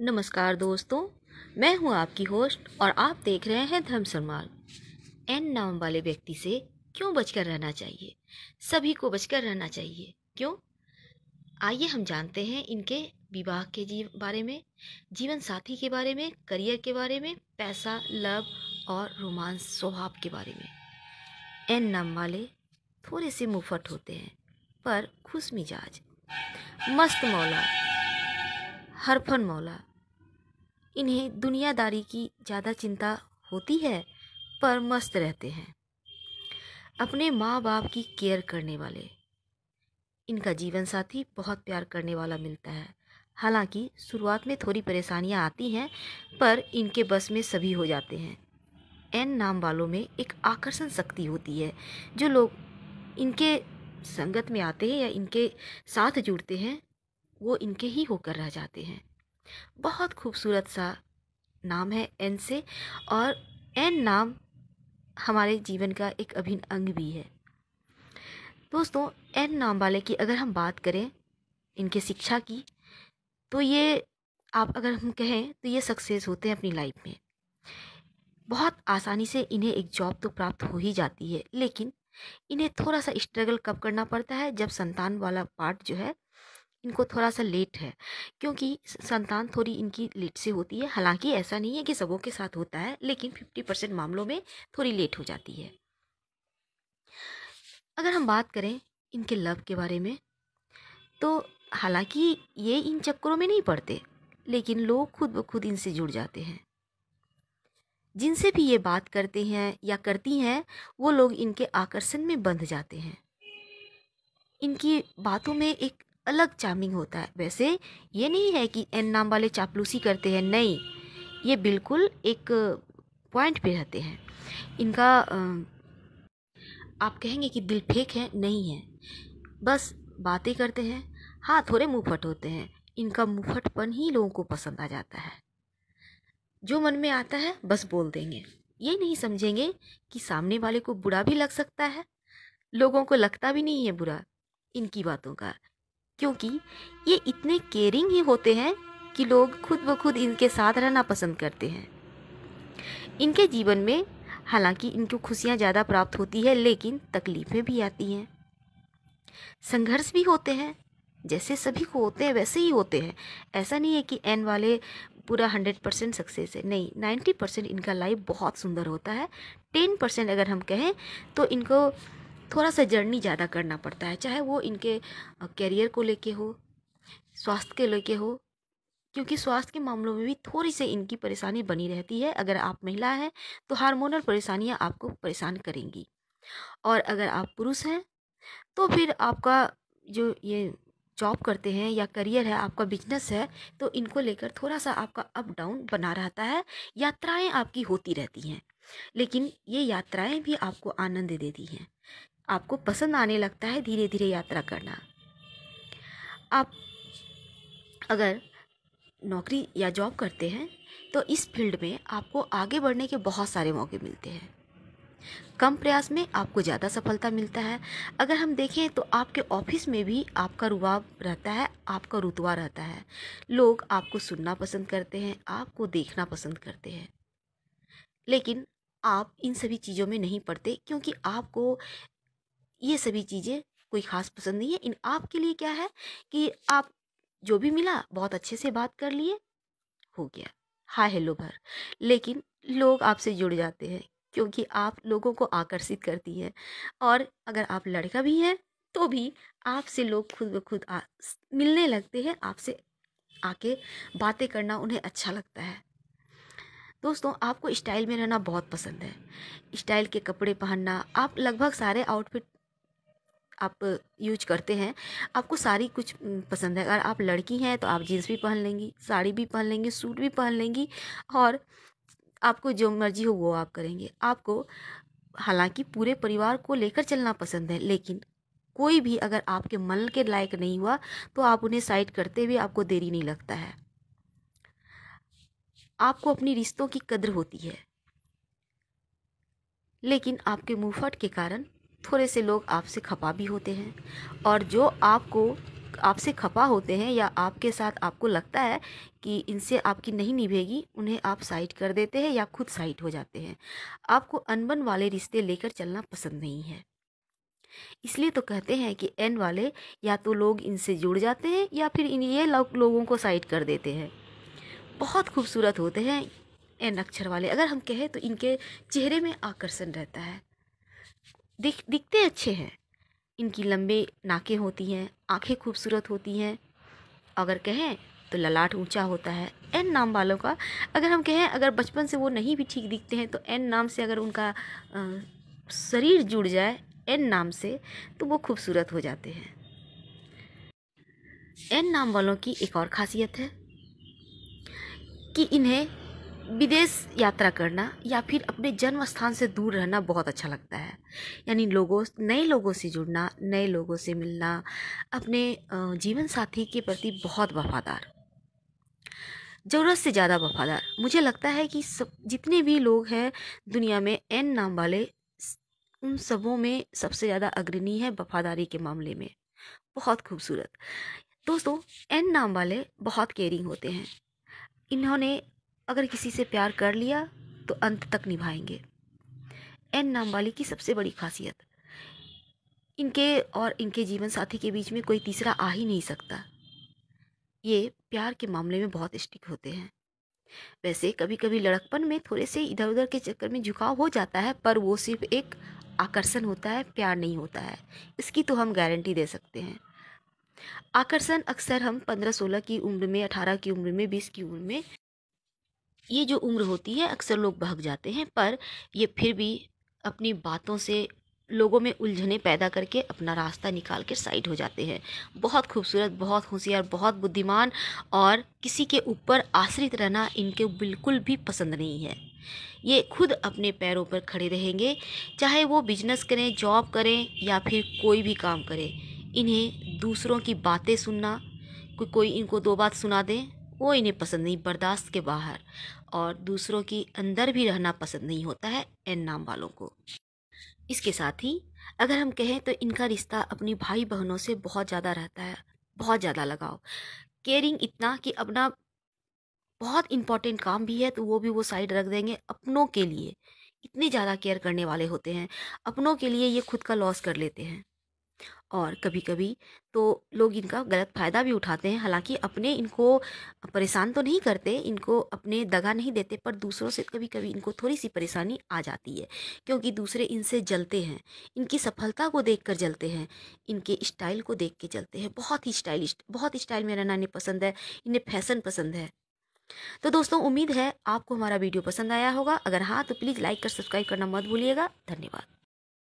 नमस्कार दोस्तों मैं हूं आपकी होस्ट और आप देख रहे हैं धर्म सरमाल एन नाम वाले व्यक्ति से क्यों बचकर रहना चाहिए सभी को बचकर रहना चाहिए क्यों आइए हम जानते हैं इनके विवाह के जीव बारे में जीवन साथी के बारे में करियर के बारे में पैसा लव और रोमांस स्वभाव के बारे में एन नाम वाले थोड़े से मुफट होते हैं पर खुश मिजाज मस्त मौला हरफन मौला इन्हें दुनियादारी की ज़्यादा चिंता होती है पर मस्त रहते हैं अपने माँ बाप की केयर करने वाले इनका जीवन साथी बहुत प्यार करने वाला मिलता है हालांकि शुरुआत में थोड़ी परेशानियां आती हैं पर इनके बस में सभी हो जाते हैं एन नाम वालों में एक आकर्षण शक्ति होती है जो लोग इनके संगत में आते हैं या इनके साथ जुड़ते हैं वो इनके ही होकर रह जाते हैं बहुत खूबसूरत सा नाम है एन से और एन नाम हमारे जीवन का एक अभिन्न अंग भी है दोस्तों एन नाम वाले की अगर हम बात करें इनके शिक्षा की तो ये आप अगर हम कहें तो ये सक्सेस होते हैं अपनी लाइफ में बहुत आसानी से इन्हें एक जॉब तो प्राप्त हो ही जाती है लेकिन इन्हें थोड़ा सा स्ट्रगल कब करना पड़ता है जब संतान वाला पार्ट जो है इनको थोड़ा सा लेट है क्योंकि संतान थोड़ी इनकी लेट से होती है हालांकि ऐसा नहीं है कि सबों के साथ होता है लेकिन फिफ्टी परसेंट मामलों में थोड़ी लेट हो जाती है अगर हम बात करें इनके लव के बारे में तो हालांकि ये इन चक्करों में नहीं पड़ते लेकिन लोग खुद ब खुद इनसे जुड़ जाते हैं जिनसे भी ये बात करते हैं या करती हैं वो लोग इनके आकर्षण में बंध जाते हैं इनकी बातों में एक अलग चार्मिंग होता है वैसे ये नहीं है कि एन नाम वाले चापलूसी करते हैं नहीं ये बिल्कुल एक पॉइंट पे रहते हैं इनका आप कहेंगे कि दिल फेंक है नहीं है बस बातें करते हैं हाँ थोड़े मुँहफट होते हैं इनका मुँहफटपन ही लोगों को पसंद आ जाता है जो मन में आता है बस बोल देंगे ये नहीं समझेंगे कि सामने वाले को बुरा भी लग सकता है लोगों को लगता भी नहीं है बुरा इनकी बातों का क्योंकि ये इतने केयरिंग ही होते हैं कि लोग खुद ब खुद इनके साथ रहना पसंद करते हैं इनके जीवन में हालांकि इनको खुशियाँ ज़्यादा प्राप्त होती है लेकिन तकलीफ़ें भी आती हैं संघर्ष भी होते हैं जैसे सभी को होते हैं वैसे ही होते हैं ऐसा नहीं है कि एन वाले पूरा हंड्रेड परसेंट सक्सेस है नहीं नाइन्टी परसेंट इनका लाइफ बहुत सुंदर होता है टेन परसेंट अगर हम कहें तो इनको थोड़ा सा जर्नी ज़्यादा करना पड़ता है चाहे वो इनके करियर को लेके हो स्वास्थ्य के लेके हो क्योंकि स्वास्थ्य के मामलों में भी थोड़ी सी इनकी परेशानी बनी रहती है अगर आप महिला हैं तो हार्मोनल परेशानियाँ आपको परेशान करेंगी और अगर आप पुरुष हैं तो फिर आपका जो ये जॉब करते हैं या करियर है आपका बिजनेस है तो इनको लेकर थोड़ा सा आपका अप डाउन बना रहता है यात्राएं आपकी होती रहती हैं लेकिन ये यात्राएं भी आपको आनंद देती हैं आपको पसंद आने लगता है धीरे धीरे यात्रा करना आप अगर नौकरी या जॉब करते हैं तो इस फील्ड में आपको आगे बढ़ने के बहुत सारे मौके मिलते हैं कम प्रयास में आपको ज़्यादा सफलता मिलता है अगर हम देखें तो आपके ऑफिस में भी आपका रुबाव रहता है आपका रुतवा रहता है लोग आपको सुनना पसंद करते हैं आपको देखना पसंद करते हैं लेकिन आप इन सभी चीज़ों में नहीं पढ़ते क्योंकि आपको ये सभी चीज़ें कोई ख़ास पसंद नहीं है इन आपके लिए क्या है कि आप जो भी मिला बहुत अच्छे से बात कर लिए हो गया हाय हेलो भर लेकिन लोग आपसे जुड़ जाते हैं क्योंकि आप लोगों को आकर्षित करती हैं और अगर आप लड़का भी हैं तो भी आपसे लोग खुद ब खुद आ, मिलने लगते हैं आपसे आके बातें करना उन्हें अच्छा लगता है दोस्तों आपको स्टाइल में रहना बहुत पसंद है स्टाइल के कपड़े पहनना आप लगभग सारे आउटफिट आप यूज करते हैं आपको सारी कुछ पसंद है अगर आप लड़की हैं तो आप जीन्स भी पहन लेंगी साड़ी भी पहन लेंगी सूट भी पहन लेंगी और आपको जो मर्जी हो वो आप करेंगे आपको हालांकि पूरे परिवार को लेकर चलना पसंद है लेकिन कोई भी अगर आपके मन के लायक नहीं हुआ तो आप उन्हें साइड करते हुए आपको देरी नहीं लगता है आपको अपनी रिश्तों की कदर होती है लेकिन आपके मुँहफट के कारण थोड़े से लोग आपसे खपा भी होते हैं और जो आपको आपसे खपा होते हैं या आपके साथ आपको लगता है कि इनसे आपकी नहीं निभेगी उन्हें आप साइड कर देते हैं या खुद साइड हो जाते हैं आपको अनबन वाले रिश्ते लेकर चलना पसंद नहीं है इसलिए तो कहते हैं कि एन वाले या तो लोग इनसे जुड़ जाते हैं या फिर इन ये लो, लोगों को साइड कर देते हैं बहुत खूबसूरत होते हैं एन अक्षर वाले अगर हम कहें तो इनके चेहरे में आकर्षण रहता है दिख दिखते अच्छे हैं इनकी लंबे नाकें होती हैं आंखें खूबसूरत होती हैं अगर कहें तो ललाट ऊंचा होता है एन नाम वालों का अगर हम कहें अगर बचपन से वो नहीं भी ठीक दिखते हैं तो एन नाम से अगर उनका शरीर जुड़ जाए एन नाम से तो वो खूबसूरत हो जाते हैं एन नाम वालों की एक और खासियत है कि इन्हें विदेश यात्रा करना या फिर अपने जन्म स्थान से दूर रहना बहुत अच्छा लगता है यानी लोगों नए लोगों से जुड़ना नए लोगों से मिलना अपने जीवन साथी के प्रति बहुत वफादार ज़रूरत से ज़्यादा वफादार मुझे लगता है कि सब जितने भी लोग हैं दुनिया में एन नाम वाले उन सबों में सबसे ज़्यादा अग्रणी है वफादारी के मामले में बहुत खूबसूरत दोस्तों एन नाम वाले बहुत केयरिंग होते हैं इन्होंने अगर किसी से प्यार कर लिया तो अंत तक निभाएंगे एन नाम वाली की सबसे बड़ी खासियत इनके और इनके जीवन साथी के बीच में कोई तीसरा आ ही नहीं सकता ये प्यार के मामले में बहुत स्टिक होते हैं वैसे कभी कभी लड़कपन में थोड़े से इधर उधर के चक्कर में झुकाव हो जाता है पर वो सिर्फ एक आकर्षण होता है प्यार नहीं होता है इसकी तो हम गारंटी दे सकते हैं आकर्षण अक्सर हम पंद्रह सोलह की उम्र में अठारह की उम्र में बीस की उम्र में ये जो उम्र होती है अक्सर लोग भाग जाते हैं पर ये फिर भी अपनी बातों से लोगों में उलझने पैदा करके अपना रास्ता निकाल कर साइड हो जाते हैं बहुत खूबसूरत बहुत होशियार बहुत बुद्धिमान और किसी के ऊपर आश्रित रहना इनके बिल्कुल भी पसंद नहीं है ये खुद अपने पैरों पर खड़े रहेंगे चाहे वो बिजनेस करें जॉब करें या फिर कोई भी काम करें इन्हें दूसरों की बातें सुनना कोई कोई इनको दो बात सुना दे वो इन्हें पसंद नहीं बर्दाश्त के बाहर और दूसरों के अंदर भी रहना पसंद नहीं होता है एन नाम वालों को इसके साथ ही अगर हम कहें तो इनका रिश्ता अपनी भाई बहनों से बहुत ज़्यादा रहता है बहुत ज़्यादा लगाव केयरिंग इतना कि अपना बहुत इम्पॉर्टेंट काम भी है तो वो भी वो साइड रख देंगे अपनों के लिए इतने ज़्यादा केयर करने वाले होते हैं अपनों के लिए ये खुद का लॉस कर लेते हैं और कभी कभी तो लोग इनका गलत फ़ायदा भी उठाते हैं हालांकि अपने इनको परेशान तो नहीं करते इनको अपने दगा नहीं देते पर दूसरों से कभी कभी इनको थोड़ी सी परेशानी आ जाती है क्योंकि दूसरे इनसे जलते हैं इनकी सफलता को देख कर जलते हैं इनके स्टाइल को देख के जलते हैं बहुत ही स्टाइलिश बहुत स्टाइल मेरा नानी पसंद है इन्हें फैशन पसंद है तो दोस्तों उम्मीद है आपको हमारा वीडियो पसंद आया होगा अगर हाँ तो प्लीज़ लाइक कर सब्सक्राइब करना मत भूलिएगा धन्यवाद